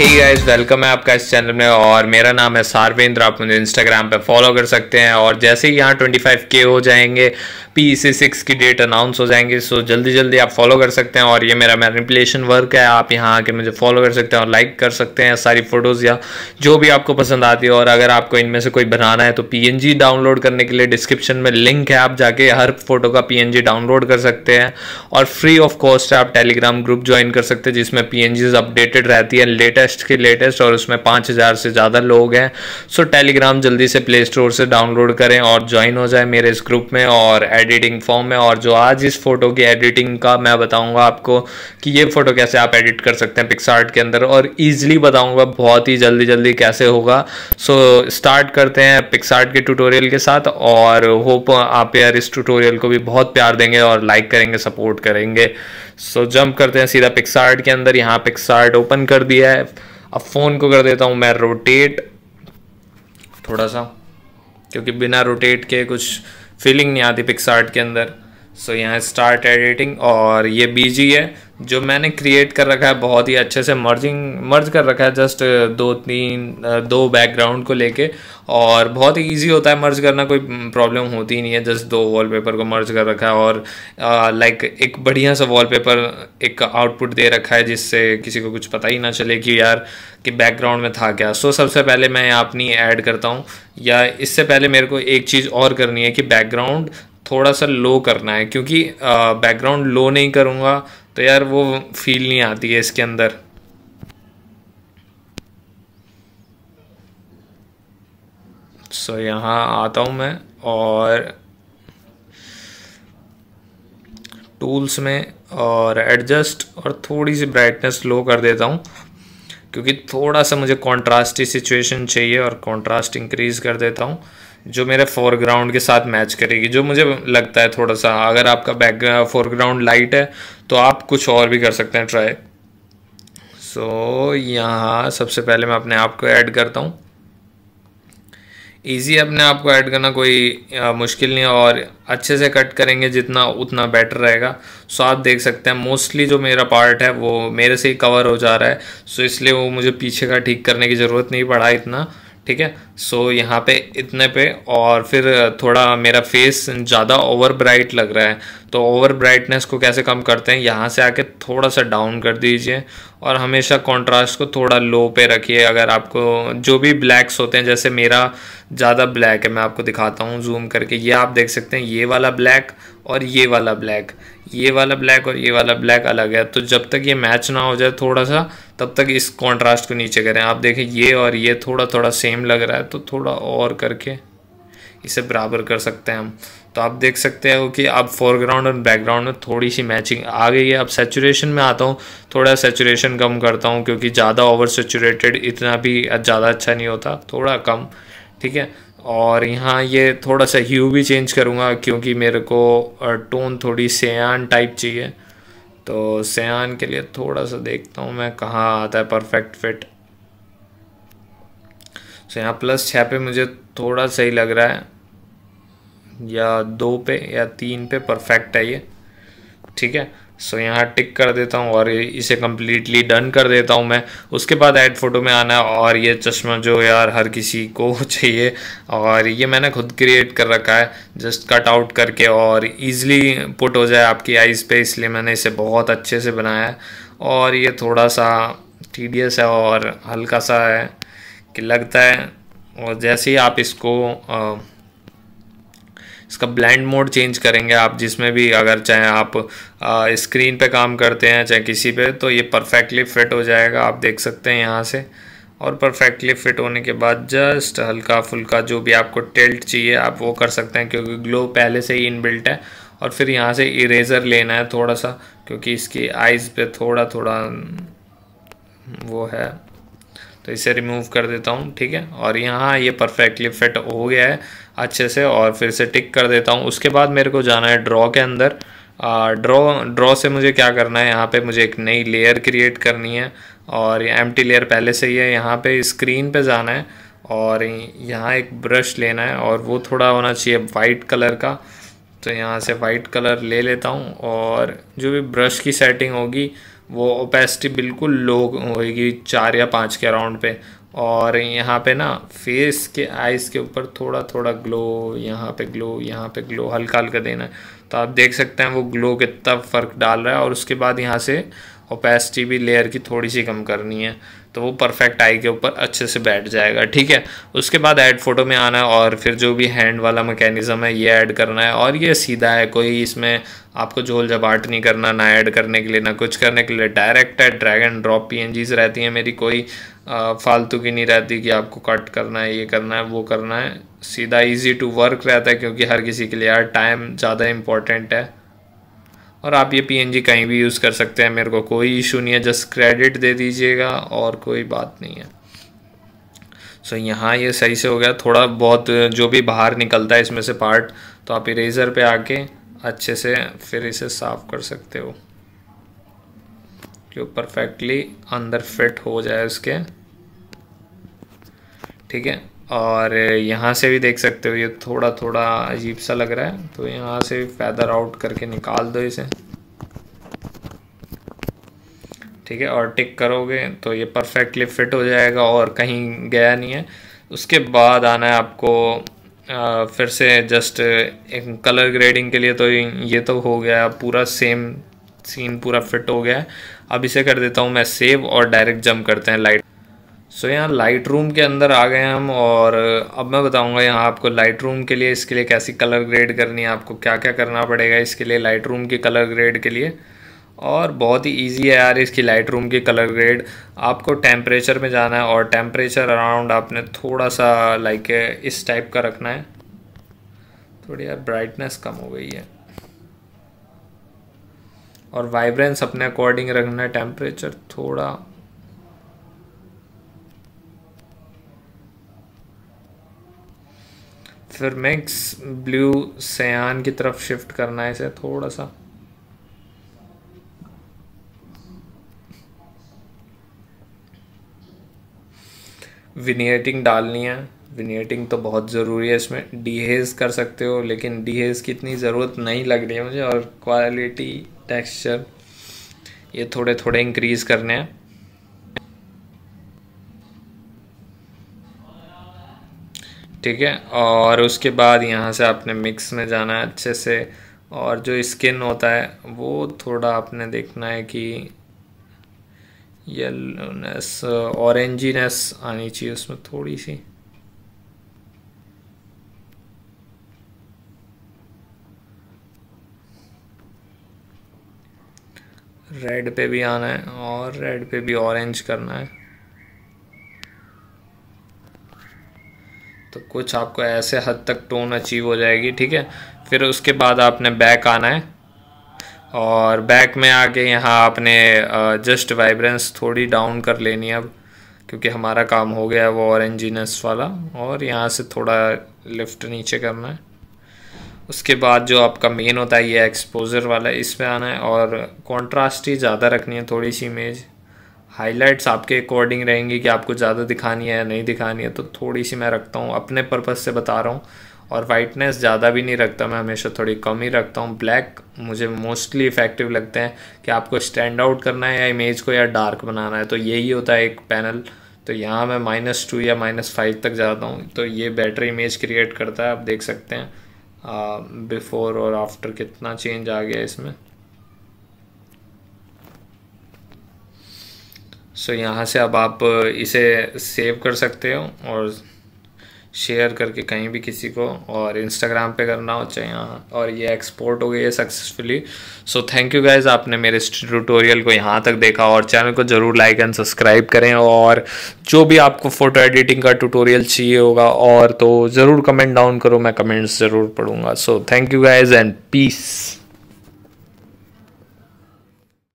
hey guys welcome है आपका इस चैनल में और मेरा नाम है सार्वेंद्र आप मुझे इंस्टाग्राम पे फॉलो कर सकते हैं और जैसे ही यहाँ 25 के हो जाएंगे पी सी सिक्स की डेट अनाउंस हो जाएंगे सो जल्दी जल्दी आप फॉलो कर सकते हैं और ये मेरा मैनिपुलेशन वर्क है आप यहाँ आके मुझे फॉलो कर सकते हैं और लाइक कर सकते हैं सारी फ़ोटोज़ या जो भी आपको पसंद आती है और अगर आपको इनमें से कोई बनाना है तो पी डाउनलोड करने के लिए डिस्क्रिप्शन में लिंक है आप जाके हर फोटो का पी डाउनलोड कर सकते हैं और फ्री ऑफ कॉस्ट है आप टेलीग्राम ग्रुप ज्वाइन कर सकते हैं जिसमें पी अपडेटेड रहती है लेटेस्ट लेटेस्ट की लेटेस्ट और उसमें पाँच हज़ार से ज़्यादा लोग हैं सो टेलीग्राम जल्दी से प्ले स्टोर से डाउनलोड करें और ज्वाइन हो जाए मेरे इस ग्रुप में और एडिटिंग फॉर्म में और जो आज इस फ़ोटो की एडिटिंग का मैं बताऊँगा आपको कि ये फ़ोटो कैसे आप एडिट कर सकते हैं पिक्सार्ट के अंदर और ईजिली बताऊँगा बहुत ही जल्दी जल्दी कैसे होगा सो स्टार्ट करते हैं पिक्सार्ट के ट्यूटोरियल के साथ और होप आप यार इस ट्यूटोरियल को भी बहुत प्यार देंगे और लाइक करेंगे सपोर्ट करेंगे सो so, जंप करते हैं सीधा पिक्सार्ट के अंदर यहाँ पिक्सार्ट ओपन कर दिया है अब फ़ोन को कर देता हूँ मैं रोटेट थोड़ा सा क्योंकि बिना रोटेट के कुछ फीलिंग नहीं आती पिक्सार्ट के अंदर सो यहाँ स्टार्ट एडिटिंग और ये बीजी है जो मैंने क्रिएट कर रखा है बहुत ही अच्छे से मर्जिंग मर्ज कर रखा है जस्ट दो तीन दो बैकग्राउंड को लेके और बहुत ही ईजी होता है मर्ज करना कोई प्रॉब्लम होती ही नहीं है जस्ट दो वॉलपेपर को मर्ज कर रखा है और लाइक एक बढ़िया सा वॉलपेपर एक आउटपुट दे रखा है जिससे किसी को कुछ पता ही ना चले कि यार कि बैकग्राउंड में था क्या सो so, सबसे पहले मैं अपनी ऐड करता हूँ या इससे पहले मेरे को एक चीज़ और करनी है कि बैकग्राउंड थोड़ा सा लो करना है क्योंकि बैकग्राउंड लो नहीं करूँगा तो यार वो फील नहीं आती है इसके अंदर सो so, यहाँ आता हूँ मैं और टूल्स में और एडजस्ट और थोड़ी सी ब्राइटनेस लो कर देता हूँ क्योंकि थोड़ा सा मुझे कॉन्ट्रास्टी सिचुएशन चाहिए और कॉन्ट्रास्ट इंक्रीज़ कर देता हूँ जो मेरे फोरग्राउंड के साथ मैच करेगी जो मुझे लगता है थोड़ा सा अगर आपका बैक फोरग्राउंड लाइट है तो आप कुछ और भी कर सकते हैं ट्राई सो so, यहाँ सबसे पहले मैं अपने आप को ऐड करता हूँ ईजी अपने आप को ऐड करना कोई आ, मुश्किल नहीं है और अच्छे से कट करेंगे जितना उतना बेटर रहेगा सो आप देख सकते हैं मोस्टली जो मेरा पार्ट है वो मेरे से ही कवर हो जा रहा है सो इसलिए वो मुझे पीछे का ठीक करने की ज़रूरत नहीं पड़ा इतना ठीक है सो so, यहाँ पे इतने पे और फिर थोड़ा मेरा फेस ज़्यादा ओवर ब्राइट लग रहा है तो ओवर ब्राइटनेस को कैसे कम करते हैं यहाँ से आके थोड़ा सा डाउन कर दीजिए और हमेशा कंट्रास्ट को थोड़ा लो पे रखिए अगर आपको जो भी ब्लैक्स होते हैं जैसे मेरा ज़्यादा ब्लैक है मैं आपको दिखाता हूँ जूम करके ये आप देख सकते हैं ये वाला ब्लैक और ये वाला ब्लैक ये वाला ब्लैक और ये वाला ब्लैक अलग है तो जब तक ये मैच ना हो जाए थोड़ा सा तब तक इस कॉन्ट्रास्ट को नीचे करें आप देखें ये और ये थोड़ा थोड़ा सेम लग रहा है तो थोड़ा और करके इसे बराबर कर सकते हैं हम तो आप देख सकते हो कि अब फोरग्राउंड और बैकग्राउंड में थोड़ी सी मैचिंग आ गई है अब सेचुरेशन में आता हूँ थोड़ा सेचुरेशन कम करता हूँ क्योंकि ज़्यादा ओवर सेचुरेटेड इतना भी ज़्यादा अच्छा नहीं होता थोड़ा कम ठीक है और यहाँ ये थोड़ा सा ह्यू भी चेंज करूँगा क्योंकि मेरे को टोन थोड़ी सेन टाइप चाहिए तो सयान के लिए थोड़ा सा देखता हूँ मैं कहाँ आता है परफेक्ट फिट सो यहाँ प्लस छः पे मुझे थोड़ा सही लग रहा है या दो पे या तीन पे परफेक्ट है ये ठीक है सो so, यहाँ टिक कर देता हूँ और इसे कम्प्लीटली डन कर देता हूँ मैं उसके बाद ऐड फ़ोटो में आना और ये चश्मा जो यार हर किसी को चाहिए और ये मैंने खुद क्रिएट कर रखा है जस्ट कट आउट करके और ईज़िली पुट हो जाए आपकी आइज़ पे इसलिए मैंने इसे बहुत अच्छे से बनाया है और ये थोड़ा सा टीडियस है और हल्का सा है कि लगता है और जैसे ही आप इसको आ, इसका ब्लैंड मोड चेंज करेंगे आप जिसमें भी अगर चाहे आप स्क्रीन पे काम करते हैं चाहे किसी पे तो ये परफेक्टली फिट हो जाएगा आप देख सकते हैं यहाँ से और परफेक्टली फिट होने के बाद जस्ट हल्का फुल्का जो भी आपको टेल्ट चाहिए आप वो कर सकते हैं क्योंकि ग्लो पहले से ही इनबिल्ट है और फिर यहाँ से इरेज़र लेना है थोड़ा सा क्योंकि इसकी आइज़ पे थोड़ा थोड़ा हम्म, वो है तो इसे रिमूव कर देता हूँ ठीक है और यहाँ ये परफेक्टली फिट हो गया है अच्छे से और फिर से टिक कर देता हूँ उसके बाद मेरे को जाना है ड्रॉ के अंदर ड्रॉ ड्रॉ से मुझे क्या करना है यहाँ पे मुझे एक नई लेयर क्रिएट करनी है और एम टी लेयर पहले से ही है यहाँ पे स्क्रीन पे जाना है और यहाँ एक ब्रश लेना है और वो थोड़ा होना चाहिए वाइट कलर का तो यहाँ से वाइट कलर ले लेता हूँ और जो भी ब्रश की सेटिंग होगी वो ओपेसिटी बिल्कुल लो होगी चार या पाँच के अराउंड पे और यहाँ पे ना फेस के आइज़ के ऊपर थोड़ा थोड़ा ग्लो यहाँ पे ग्लो यहाँ पे ग्लो हल्का हल्का देना है तो आप देख सकते हैं वो ग्लो कितना फ़र्क डाल रहा है और उसके बाद यहाँ से ओपेसिटी भी लेयर की थोड़ी सी कम करनी है तो वो परफेक्ट आई के ऊपर अच्छे से बैठ जाएगा ठीक है उसके बाद ऐड फोटो में आना है और फिर जो भी हैंड वाला मैकेनिज़्म है ये ऐड करना है और ये सीधा है कोई इसमें आपको झोल जबाट नहीं करना ना ऐड करने के लिए ना कुछ करने के लिए डायरेक्ट है ड्रैग एंड ड्रॉप पी रहती हैं मेरी कोई फालतू की नहीं रहती कि आपको कट करना है ये करना है वो करना है सीधा इजी टू वर्क रहता है क्योंकि हर किसी के लिए यार टाइम ज़्यादा इम्पॉर्टेंट है और आप ये पी कहीं भी यूज़ कर सकते हैं मेरे को कोई इशू नहीं है जस्ट क्रेडिट दे दीजिएगा और कोई बात नहीं है सो so, यहाँ ये सही से हो गया थोड़ा बहुत जो भी बाहर निकलता है इसमें से पार्ट तो आप इरेजर पे आके अच्छे से फिर इसे साफ़ कर सकते हो जो परफेक्टली अंदर फिट हो जाए उसके ठीक है और यहाँ से भी देख सकते हो ये थोड़ा थोड़ा अजीब सा लग रहा है तो यहाँ से फैदर आउट करके निकाल दो इसे ठीक है और टिक करोगे तो ये परफेक्टली फिट हो जाएगा और कहीं गया नहीं है उसके बाद आना है आपको आ, फिर से जस्ट एक कलर ग्रेडिंग के लिए तो ये तो हो गया पूरा सेम सीन पूरा फिट हो गया है अब इसे कर देता हूँ मैं सेव और डायरेक्ट जम्प करते हैं लाइट सो so, यहाँ लाइट रूम के अंदर आ गए हम और अब मैं बताऊंगा यहाँ आपको लाइट रूम के लिए इसके लिए कैसी कलर ग्रेड करनी है आपको क्या क्या करना पड़ेगा इसके लिए लाइट रूम की कलर ग्रेड के लिए और बहुत ही इजी है यार इसकी लाइट रूम की कलर ग्रेड आपको टेम्परेचर में जाना है और टेम्परेचर अराउंड आपने थोड़ा सा लाइक इस टाइप का रखना है थोड़ी यार ब्राइटनेस कम हो गई है और वाइब्रेंस अपने अकॉर्डिंग रखना है टेम्परेचर थोड़ा फिर मैक्स ब्लू सयान की तरफ शिफ्ट करना है इसे थोड़ा सा विनिएटिंग डालनी है विनिएटिंग तो बहुत ज़रूरी है इसमें डीहेज कर सकते हो लेकिन डीहेज की इतनी ज़रूरत नहीं लग रही है मुझे और क्वालिटी टेक्सचर ये थोड़े थोड़े इंक्रीज़ करने हैं ठीक है और उसके बाद यहाँ से आपने मिक्स में जाना है अच्छे से और जो स्किन होता है वो थोड़ा आपने देखना है कि येलोनेस ऑरेंजीनेस आनी चाहिए उसमें थोड़ी सी रेड पे भी आना है और रेड पे भी ऑरेंज करना है तो कुछ आपको ऐसे हद तक टोन अचीव हो जाएगी ठीक है फिर उसके बाद आपने बैक आना है और बैक में आके यहाँ आपने जस्ट वाइब्रेंस थोड़ी डाउन कर लेनी है अब क्योंकि हमारा काम हो गया है वो ऑरेंजीनेस वाला और यहाँ से थोड़ा लिफ्ट नीचे करना है उसके बाद जो आपका मेन होता है ये एक्सपोजर वाला इस पर आना है और कॉन्ट्रास्ट ही ज़्यादा रखनी है थोड़ी सी इमेज हाईलाइट्स आपके अकॉर्डिंग रहेंगी कि आपको ज़्यादा दिखानी है या नहीं दिखानी है तो थोड़ी सी मैं रखता हूँ अपने पर्पज़ से बता रहा हूँ और वाइटनेस ज़्यादा भी नहीं रखता मैं हमेशा थोड़ी कम ही रखता हूँ ब्लैक मुझे मोस्टली इफ़ेक्टिव लगते हैं कि आपको स्टैंड आउट करना है या इमेज को या डार्क बनाना है तो यही होता है एक पैनल तो यहाँ मैं माइनस टू या माइनस फाइव तक जाता हूँ तो ये बेटर इमेज क्रिएट करता है आप देख सकते हैं बिफ़ोर और आफ्टर कितना चेंज आ गया इसमें सो so, यहाँ से अब आप uh, इसे सेव कर सकते हो और शेयर करके कहीं भी किसी को और इंस्टाग्राम पे करना हो चाहे यहाँ और ये एक्सपोर्ट हो गई है successfully so thank you guys आपने मेरे ट्यूटोरियल को यहाँ तक देखा और चैनल को ज़रूर लाइक एंड सब्सक्राइब करें और जो भी आपको फ़ोटो एडिटिंग का ट्यूटोरियल चाहिए होगा और तो ज़रूर कमेंट डाउन करो मैं कमेंट्स ज़रूर पढ़ूँगा so thank you guys and piece